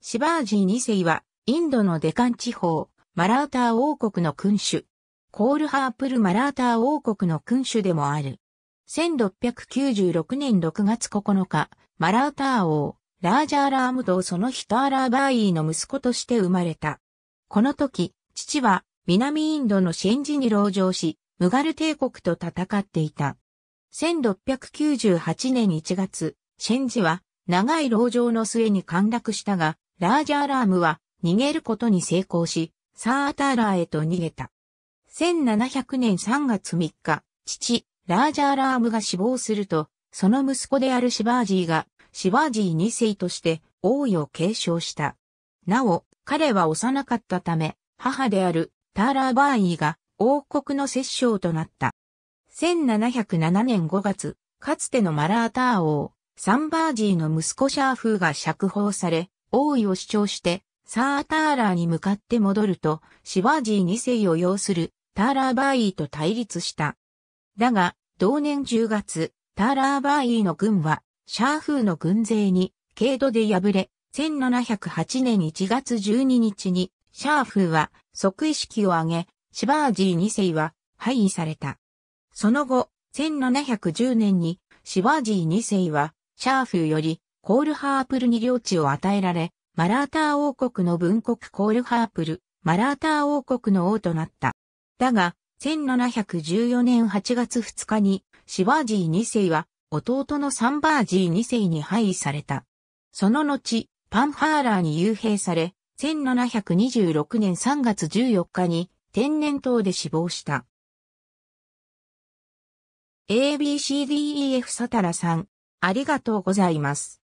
シバージー2世は、インドのデカン地方、マラーター王国の君主。コールハープルマラーター王国の君主でもある。1696年6月9日、マラーター王、ラージャーラームとそのヒトアラーバーイの息子として生まれた。この時、父は南インドのシェンジに籠城し、ムガル帝国と戦っていた。1698年1月、シェンジは長い籠城の末に陥落したが、ラージャーラームは逃げることに成功し、サーターラーへと逃げた。1700年3月3日、父、ラージャーラームが死亡すると、その息子であるシバージーが、シバージー2世として王位を継承した。なお、彼は幼かったため、母であるターラーバーイが王国の摂政となった。1707年5月、かつてのマラーター王、サンバージーの息子シャーフーが釈放され、王位を主張して、サーターラーに向かって戻ると、シワジー2世を要するターラーバーイーと対立した。だが、同年10月、ターラーバーイーの軍は、シャーフーの軍勢に、軽度で敗れ、1708年1月12日に、シャーフーは即位式を挙げ、シバージー2世は廃位された。その後、1710年にシバージー2世はシャーフーよりコールハープルに領地を与えられ、マラーター王国の文国コールハープル、マラーター王国の王となった。だが、1714年8月2日に、シバージー2世は、弟のサンバージー2世に廃位された。その後、パンハーラーに幽閉され、1726年3月14日に天然痘で死亡した。ABCDEF サタラさん、ありがとうございます。